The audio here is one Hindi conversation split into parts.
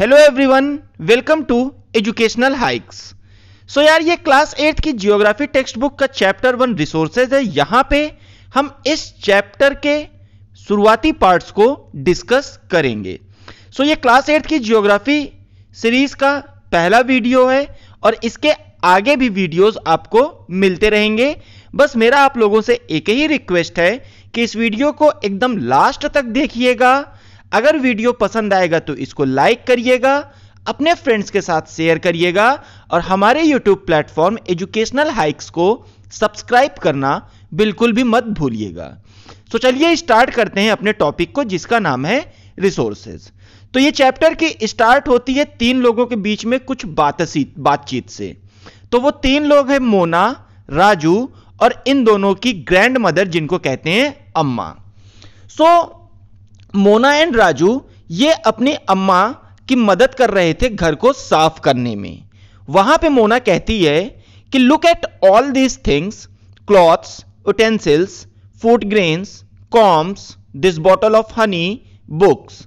hello everyone welcome to educational hikes so यार ये क्लास एट की जियोग्राफी टेक्स्ट बुक का चैप्टर वन रिसोर्सेज है यहाँ पे हम इस चैप्टर के शुरुआती पार्ट्स को डिस्कस करेंगे सो so, ये क्लास एट की जियोग्राफी सीरीज का पहला वीडियो है और इसके आगे भी वीडियोस आपको मिलते रहेंगे बस मेरा आप लोगों से एक ही रिक्वेस्ट है कि इस वीडियो को एकदम लास्ट तक देखिएगा अगर वीडियो पसंद आएगा तो इसको लाइक करिएगा अपने फ्रेंड्स के साथ शेयर करिएगा और हमारे यूट्यूब प्लेटफॉर्म एजुकेशनल हाइक्स को सब्सक्राइब करना बिल्कुल भी मत भूलिएगा तो चलिए स्टार्ट करते हैं अपने टॉपिक को जिसका नाम है रिसोर्सेज तो ये चैप्टर की स्टार्ट होती है तीन लोगों के बीच में कुछ बातचीत बातचीत से तो वो तीन लोग हैं मोना राजू और इन दोनों की ग्रैंड मदर जिनको कहते हैं अम्मा सो मोना एंड राजू ये अपनी अम्मा की मदद कर रहे थे घर को साफ करने में वहां पे मोना कहती है कि look at all these things clothes utensils food grains combs this bottle of honey books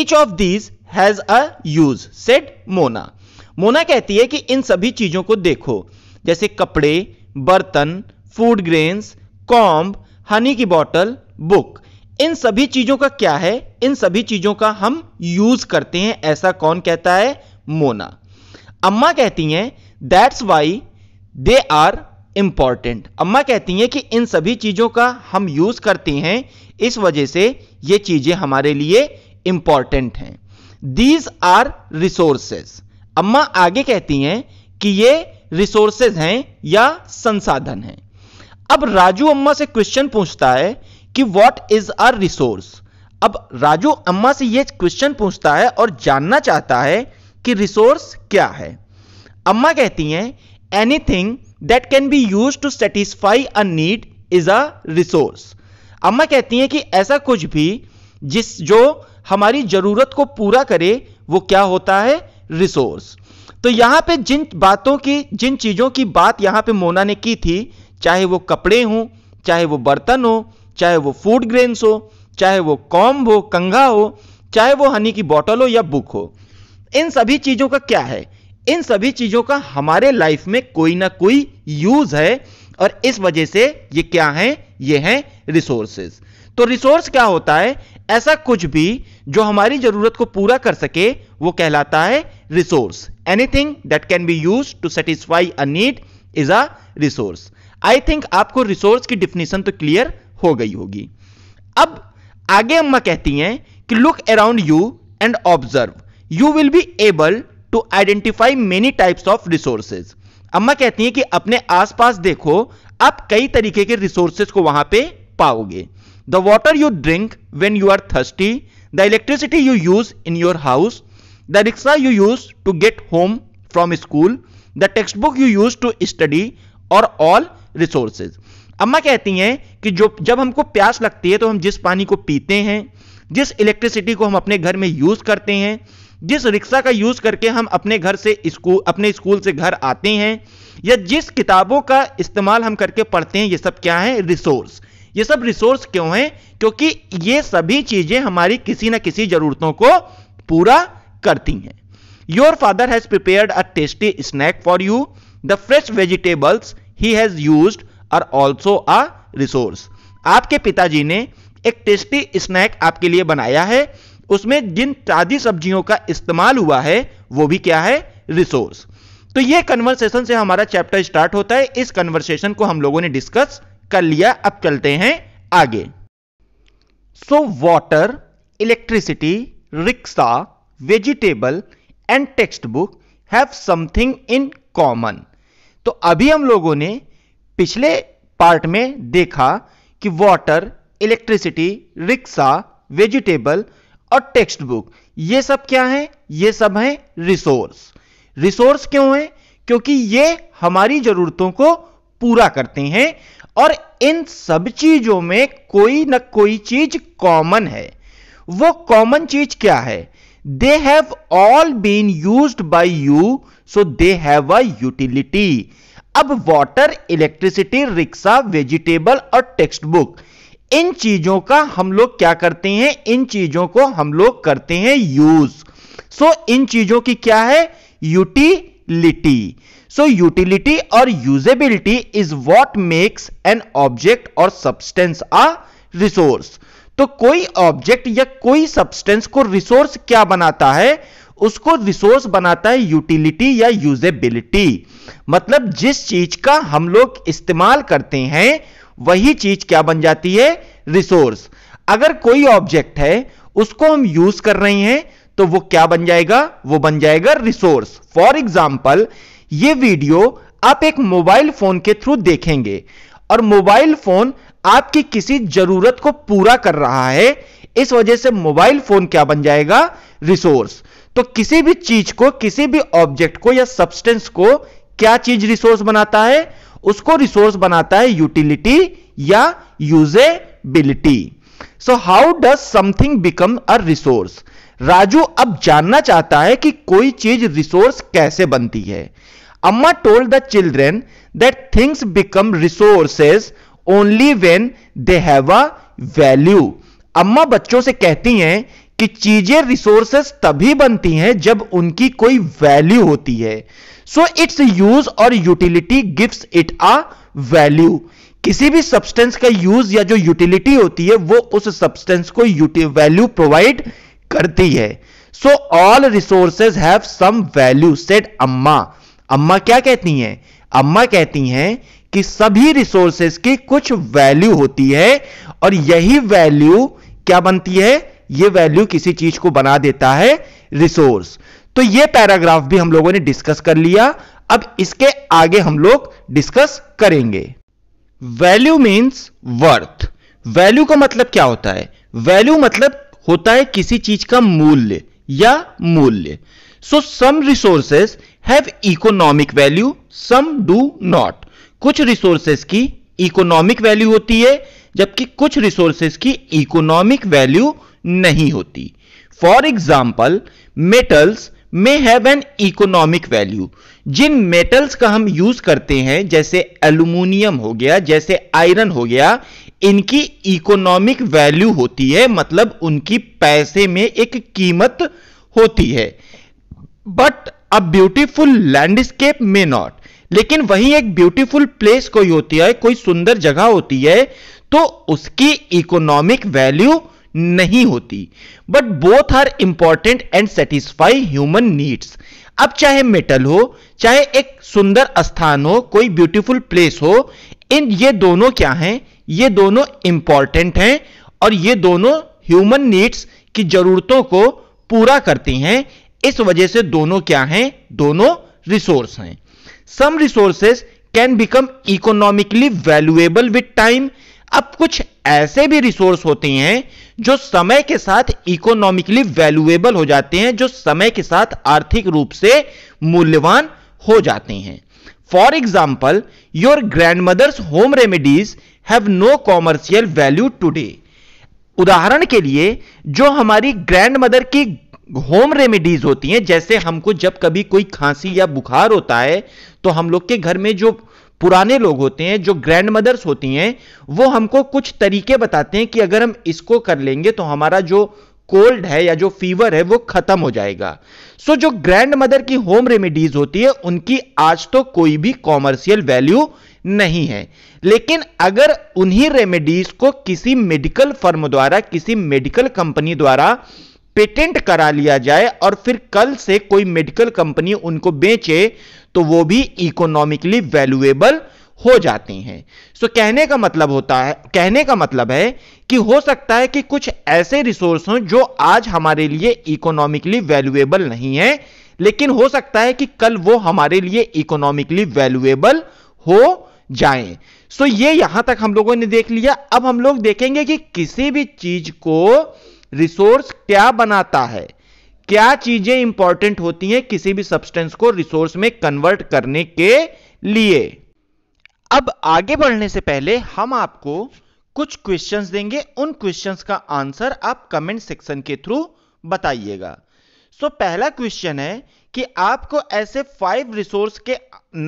each of these has a use said Mona Mona कहती है कि इन सभी चीजों को देखो जैसे कपड़े बर्तन फूड ग्रेन्स कॉम्ब हनी की बॉटल बुक इन सभी चीजों का क्या है इन सभी चीजों का हम यूज करते हैं ऐसा कौन कहता है मोना अम्मा कहती हैं that's why they are important अम्मा कहती हैं कि इन सभी चीजों का हम यूज करते हैं इस वजह से ये चीजें हमारे लिए इंपॉर्टेंट हैं दीज आर रिसोर्सेस अम्मा आगे कहती हैं कि ये रिसोर्सेज हैं या संसाधन हैं अब राजू अम्मा से क्वेश्चन पूछता है कि वॉट इज आर रिसोर्स अब राजू अम्मा से यह क्वेश्चन पूछता है और जानना चाहता है कि रिसोर्स क्या है अम्मा कहती हैं anything that can be use to satisfy a need is a resource अम्मा कहती हैं कि ऐसा कुछ भी जिस जो हमारी जरूरत को पूरा करे वो क्या होता है रिसोर्स तो यहां पे जिन बातों की जिन चीजों की बात यहां पे मोना ने की थी चाहे वो कपड़े हों चाहे वो बर्तन हो चाहे वो फूड ग्रेन्स हो चाहे वो कॉम्ब हो कंघा हो चाहे वो हनी की बॉटल हो या बुक हो इन सभी चीजों का क्या है इन सभी चीजों का हमारे लाइफ में कोई ना कोई यूज है और इस वजह से ये क्या है ये है रिसोर्सेज तो रिसोर्स क्या होता है ऐसा कुछ भी जो हमारी जरूरत को पूरा कर सके वो कहलाता है resource anything that can be use to satisfy a need is a resource I think आपको रिसोर्स की डिफिनेशन तो क्लियर हो गई होगी अब आगे अम्मा कहती हैं कि look around you and observe you will be able to identify many types of resources अम्मा कहती हैं कि अपने आसपास देखो आप कई तरीके के रिसोर्सेज को वहां पे पाओगे the water you drink when you are thirsty the electricity you use in your house the rickshaw you use to get home from school the textbook you use to study और ऑल रिसोर्सेज अम्मा कहती हैं कि जो जब हमको प्यास लगती है तो हम जिस पानी को पीते हैं जिस इलेक्ट्रिसिटी को हम अपने घर में यूज करते हैं जिस रिक्शा का यूज करके हम अपने घर से स्कूल अपने स्कूल से घर आते हैं या जिस किताबों का इस्तेमाल हम करके पढ़ते हैं ये सब क्या है रिसोर्स ये सब रिसोर्स क्यों है क्योंकि ये सभी चीजें हमारी किसी ना किसी जरूरतों को पूरा करती हैं your father has prepared a tasty snack for you the fresh vegetables he has used are also a resource आपके पिताजी ने एक टेस्टी स्नैक आपके लिए बनाया है उसमें जिन ताजी सब्जियों का इस्तेमाल हुआ है वो भी क्या है रिसोर्स तो ये कन्वर्सेशन से हमारा चैप्टर स्टार्ट होता है इस कन्वर्सेशन को हम लोगों ने डिस्कस कर लिया अब चलते हैं आगे so water electricity rickshaw vegetable and textbook have something in common तो अभी हम लोगों ने पिछले पार्ट में देखा कि वाटर इलेक्ट्रिसिटी रिक्शा वेजिटेबल और टेक्स्ट बुक ये सब क्या है ये सब है रिसोर्स रिसोर्स क्यों है क्योंकि ये हमारी जरूरतों को पूरा करते हैं और इन सब चीजों में कोई ना कोई चीज कॉमन है वो कॉमन चीज क्या है they have all been use by you so they have a utility अब वाटर इलेक्ट्रिसिटी रिक्शा वेजिटेबल और टेक्स्ट बुक इन चीजों का हम लोग क्या करते हैं इन चीजों को हम लोग करते हैं यूज सो so, इन चीजों की क्या है यूटिलिटी सो यूटिलिटी और usability is what makes an object और सब्सटेंस आ रिसोर्स तो कोई ऑब्जेक्ट या कोई सब्सटेंस को रिसोर्स क्या बनाता है उसको रिसोर्स बनाता है यूटिलिटी या यूजेबिलिटी मतलब जिस चीज का हम लोग इस्तेमाल करते हैं वही चीज क्या बन जाती है रिसोर्स अगर कोई ऑब्जेक्ट है उसको हम यूज कर रहे हैं तो वो क्या बन जाएगा वो बन जाएगा रिसोर्स फॉर एग्जाम्पल ये वीडियो आप एक मोबाइल फोन के थ्रू देखेंगे और मोबाइल फोन आपकी किसी जरूरत को पूरा कर रहा है इस वजह से मोबाइल फोन क्या बन जाएगा रिसोर्स तो किसी भी चीज को किसी भी ऑब्जेक्ट को या सब्सटेंस को क्या चीज रिसोर्स बनाता है उसको रिसोर्स बनाता है यूटिलिटी या usability so how does something become a resource Raju अब जानना चाहता है कि कोई चीज रिसोर्स कैसे बनती है अम्मा told the children that things become resources only when they have a value अम्मा बच्चों से कहती हैं कि चीजें रिसोर्सेस तभी बनती हैं जब उनकी कोई वैल्यू होती है सो इट्स यूज और utility gives it a value किसी भी सब्सटेंस का यूज या जो यूटिलिटी होती है वो उस सब्सटेंस को वैल्यू प्रोवाइड करती है so all resources have some value set अम्मा अम्मा क्या कहती हैं अम्मा कहती हैं कि सभी रिसोर्सेज की कुछ वैल्यू होती है और यही वैल्यू क्या बनती है ये वैल्यू किसी चीज को बना देता है रिसोर्स तो ये पैराग्राफ भी हम लोगों ने डिस्कस कर लिया अब इसके आगे हम लोग डिस्कस करेंगे वैल्यू मीन्स वर्थ वैल्यू का मतलब क्या होता है वैल्यू मतलब होता है किसी चीज का मूल्य या मूल्य so some resources have economic value some do not कुछ रिसोर्सेस की इकोनॉमिक वैल्यू होती है जबकि कुछ रिसोर्सेस की इकोनॉमिक वैल्यू नहीं होती for example metals may have an economic value जिन मेटल्स का हम यूज करते हैं जैसे एल्यूमिनियम हो गया जैसे आयरन हो गया इनकी इकोनॉमिक वैल्यू होती है मतलब उनकी पैसे में एक कीमत होती है but a beautiful landscape may not लेकिन वही एक ब्यूटीफुल प्लेस कोई होती है कोई सुंदर जगह होती है तो उसकी इकोनॉमिक वैल्यू नहीं होती but both are important and satisfy human needs अब चाहे मेटल हो चाहे एक सुंदर स्थान हो कोई ब्यूटीफुल प्लेस हो इन ये दोनों क्या हैं ये दोनों इंपॉर्टेंट हैं और ये दोनों ह्यूमन नीड्स की जरूरतों को पूरा करती हैं इस वजह से दोनों क्या हैं दोनों रिसोर्स हैं some resources can become economically valuable with time अब कुछ ऐसे भी रिसोर्स होते हैं जो समय के साथ इकोनॉमिकली वैल्यूएबल हो जाते हैं जो समय के साथ आर्थिक रूप से मूल्यवान हो जाते हैं for example your grandmother's home remedies have no commercial value today उदाहरण के लिए जो हमारी ग्रैंड मदर की होम रेमेडीज होती हैं जैसे हमको जब कभी कोई खांसी या बुखार होता है तो हम लोग के घर में जो पुराने लोग होते हैं जो ग्रैंड मदर्स होती हैं वो हमको कुछ तरीके बताते हैं कि अगर हम इसको कर लेंगे तो हमारा जो कोल्ड है या जो फीवर है वो खत्म हो जाएगा सो so, जो ग्रैंड मदर की होम रेमेडीज होती है उनकी आज तो कोई भी कॉमर्शियल वैल्यू नहीं है लेकिन अगर उन्हीं रेमेडीज को किसी मेडिकल फर्म द्वारा किसी मेडिकल कंपनी द्वारा पेटेंट करा लिया जाए और फिर कल से कोई मेडिकल कंपनी उनको बेचे तो वो भी इकोनॉमिकली वैल्यूएबल हो जाते हैं सो so, कहने का मतलब होता है कहने का मतलब है कि हो सकता है कि कुछ ऐसे रिसोर्स हों जो आज हमारे लिए इकोनॉमिकली वैल्यूएबल नहीं है लेकिन हो सकता है कि कल वो हमारे लिए इकोनॉमिकली वैल्यूएबल हो जाएं सो so, ये यहां तक हम लोगों ने देख लिया अब हम लोग देखेंगे कि किसी भी चीज को रिसोर्स क्या बनाता है क्या चीजें इंपॉर्टेंट होती हैं किसी भी सब्सटेंस को रिसोर्स में कन्वर्ट करने के लिए अब आगे बढ़ने से पहले हम आपको कुछ क्वेश्चंस देंगे उन क्वेश्चंस का आंसर आप कमेंट सेक्शन के थ्रू बताइएगा सो so, पहला क्वेश्चन है कि आपको ऐसे फाइव रिसोर्स के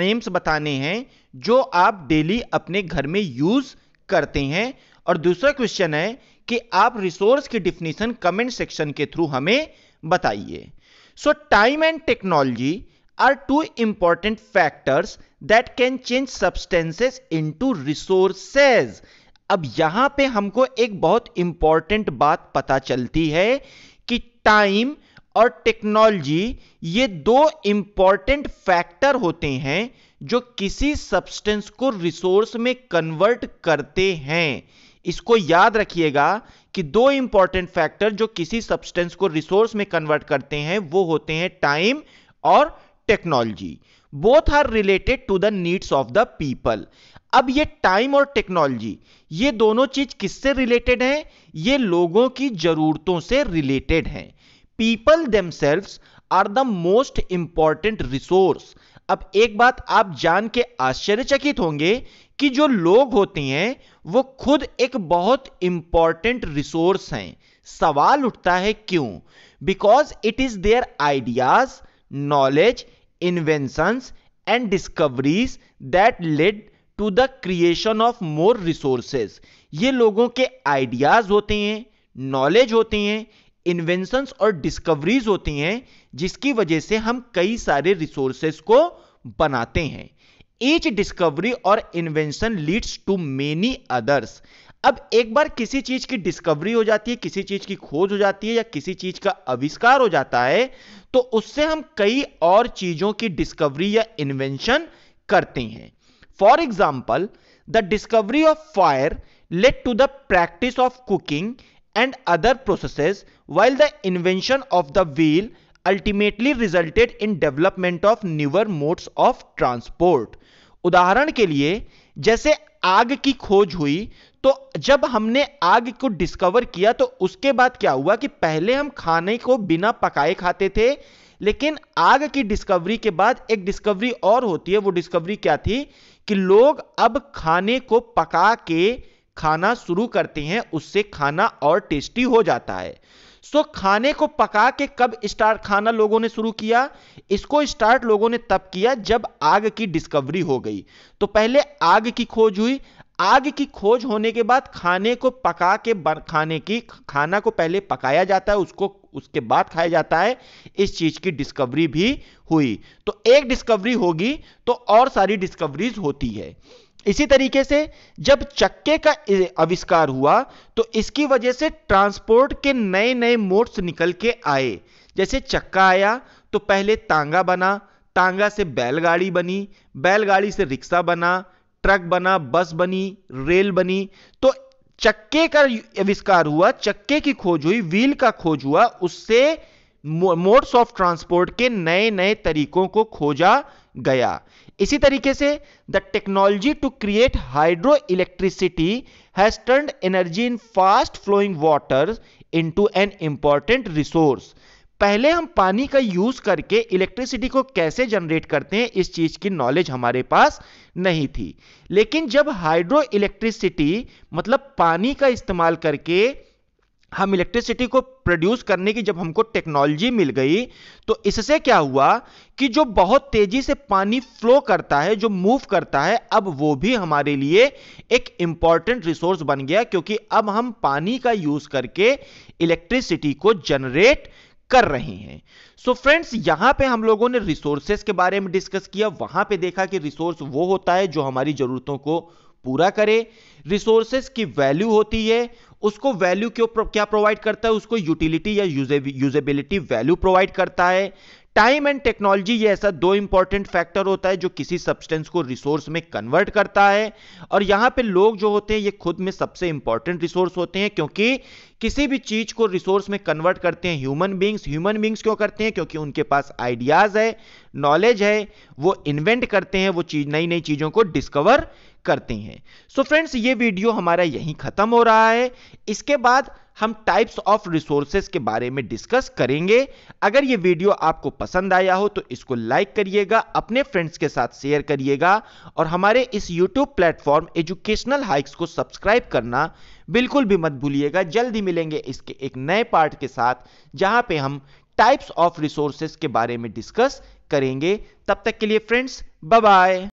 नेम्स बताने हैं जो आप डेली अपने घर में यूज करते हैं और दूसरा क्वेश्चन है कि आप रिसोर्स की डिफिनीशन कमेंट सेक्शन के थ्रू हमें बताइए so time and technology are two important factors that can change substances into resources अब यहां पे हमको एक बहुत इंपॉर्टेंट बात पता चलती है कि टाइम और टेक्नोलॉजी ये दो इंपॉर्टेंट फैक्टर होते हैं जो किसी सब्सटेंस को रिसोर्स में कन्वर्ट करते हैं इसको याद रखिएगा कि दो इंपॉर्टेंट फैक्टर जो किसी सब्सटेंस को रिसोर्स में कन्वर्ट करते हैं वो होते हैं टाइम और technology both are related to the needs of the people अब ये टाइम और टेक्नोलॉजी ये दोनों चीज किससे रिलेटेड हैं ये लोगों की जरूरतों से रिलेटेड हैं people themselves are the most important resource अब एक बात आप जान के आश्चर्यचकित होंगे कि जो लोग होते हैं वो खुद एक बहुत इंपॉर्टेंट रिसोर्स हैं सवाल उठता है क्यों because it is their ideas knowledge inventions and discoveries that led to the creation of more resources ये लोगों के आइडियाज होते हैं नॉलेज होते हैं इन्वेंशंस और डिस्कवरीज होती हैं जिसकी वजह से हम कई सारे रिसोर्सेस को बनाते हैं ईच डिस्कवरी और invention leads to many others अब एक बार किसी चीज की डिस्कवरी हो जाती है किसी चीज की खोज हो जाती है या किसी चीज का आविष्कार हो जाता है तो उससे हम कई और चीजों की डिस्कवरी या इन्वेंशन करते हैं for example the discovery of fire led to the practice of cooking and other processes while the invention of the wheel ultimately resulted in development of newer modes of transport उदाहरण के लिए जैसे आग की खोज हुई तो जब हमने आग को डिस्कवर किया तो उसके बाद क्या हुआ कि पहले हम खाने को बिना पकाए खाते थे लेकिन आग की डिस्कवरी के बाद एक डिस्कवरी और होती है वो डिस्कवरी क्या थी कि लोग अब खाने को पका के खाना शुरू करती हैं उससे खाना और टेस्टी हो जाता है सो खाने को पका के कब स्टार्ट खाना लोगों ने शुरू किया इसको स्टार्ट लोगों ने तब किया जब आग की डिस्कवरी हो गई तो पहले आग की खोज हुई आग की खोज होने के बाद खाने को पका के खाने की खाना को पहले पकाया जाता है उसको उसके बाद खाया जाता है इस चीज की डिस्कवरी भी हुई तो एक डिस्कवरी होगी तो और सारी डिस्कवरीज होती है इसी तरीके से जब चक्के का आविष्कार हुआ तो इसकी वजह से ट्रांसपोर्ट के नए नए मोड्स निकल के आए जैसे चक्का आया तो पहले तांगा बना तांगा से बैलगाड़ी बनी बैलगाड़ी से रिक्शा बना ट्रक बना बस बनी रेल बनी तो चक्के का आविष्कार हुआ चक्के की खोज हुई व्हील का खोज हुआ उससे मोड्स ऑफ ट्रांसपोर्ट के नए नए तरीकों को खोजा गया इसी तरीके से the technology to create hydroelectricity has turn energy in fast flowing water to an important resource पहले हम पानी का यूज करके इलेक्ट्रिसिटी को कैसे जनरेट करते हैं इस चीज की नॉलेज हमारे पास नहीं थी लेकिन जब हाइड्रो इलेक्ट्रिसिटी मतलब पानी का इस्तेमाल करके हम इलेक्ट्रिसिटी को प्रोड्यूस करने की जब हमको टेक्नोलॉजी मिल गई तो इससे क्या हुआ कि जो बहुत तेजी से पानी फ्लो करता है जो मूव करता है अब वो भी हमारे लिए एक इंपॉर्टेंट रिसोर्स बन गया क्योंकि अब हम पानी का यूज करके इलेक्ट्रिसिटी को जनरेट कर रहे हैं सो फ्रेंड्स यहां पे हम लोगों ने रिसोर्सेस के बारे में डिस्कस किया वहां पे देखा कि रिसोर्स वो होता है जो हमारी जरूरतों को पूरा करे रिसोर्सेस की वैल्यू होती है उसको वैल्यू क्यों क्या प्रोवाइड करता है उसको यूटिलिटी या यूजेबिलिटी वैल्यू प्रोवाइड करता है टाइम एंड टेक्नोलॉजी ये ऐसा दो इंपॉर्टेंट फैक्टर होता है जो किसी सब्सटेंस को रिसोर्स में कन्वर्ट करता है और यहां पे लोग जो होते हैं ये खुद में सबसे इंपॉर्टेंट रिसोर्स होते हैं क्योंकि किसी भी चीज को रिसोर्स में कन्वर्ट करते हैं ह्यूमन बींग्स ह्यूमन बींग्स क्यों करते हैं क्योंकि उनके पास आइडियाज है नॉलेज है वो इन्वेंट करते हैं वो चीज नई नई चीजों को डिस्कवर करते हैं सो so फ्रेंड्स ये वीडियो हमारा यहीं खत्म हो रहा है इसके बाद हम टाइप्स ऑफ रिसोर्सेस के बारे में डिस्कस करेंगे अगर ये वीडियो आपको पसंद आया हो तो इसको लाइक करिएगा अपने फ्रेंड्स के साथ शेयर करिएगा और हमारे इस यूट्यूब प्लेटफॉर्म एजुकेशनल हाइक्स को सब्सक्राइब करना बिल्कुल भी मत भूलिएगा जल्द ही मिलेंगे इसके एक नए पार्ट के साथ जहां पे हम टाइप्स ऑफ रिसोर्सेस के बारे में डिस्कस करेंगे तब तक के लिए फ्रेंड्स बाय